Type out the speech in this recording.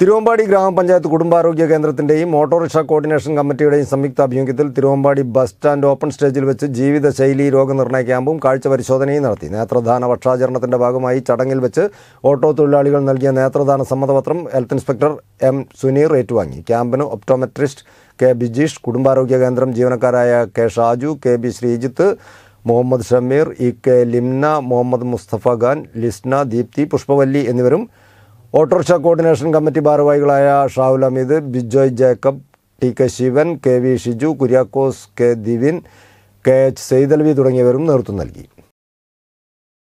തിരുവമ്പാടി ഗ്രാമപഞ്ചായത്ത് കുടുംബാരോഗ്യ കേന്ദ്രത്തിൻ്റെയും autorickshaw coordination കമ്മിറ്റിയുടെയും സംയുക്ത ആഭിമുഖ്യത്തിൽ തിരുവമ്പാടി ബസ് സ്റ്റാൻഡ് ഓപ്പൺ സ്റ്റേജിൽ വെച്ച് ജീവിതശൈലി രോഗനിർണയ ക്യാമ്പും കാഴ്ച പരിശോധനയും നടത്തി നേത്രദാന വർഷാചരണത്തിൻ്റെ ഭാഗമായി ചടങ്ങിൽ വെച്ച് ഓട്ടോ തൊഴിലാളികൾ നൽകിയ നേത്രദാന സമ്മതപത്രം ഹെൽത്ത് ഇൻസ്പെക്ടർ എം സുനീർ ഏറ്റുവാങ്ങി ക്യാമ്പിന് ഒപ്റ്റോമെട്രിസ്റ്റ് കെ ബിജീഷ് കുടുംബാരോഗ്യ കേന്ദ്രം ജീവനക്കാരായ K Shaju K B Sreejith Muhammad Shameer E K Limna Muhammad Musthafa Khan Lisna Deepthi Pushpavalli എന്നിവരും ഓട്ടോറിക്ഷ കോർഡിനേഷൻ കമ്മിറ്റി ഭാരവാഹികളായ Shahul Ameed Bijoy Jacob T K Sivan K V Shiju Kuriakose K Divin K H Saithalavi തുടങ്ങിയവരും നേതൃത്വം നൽകി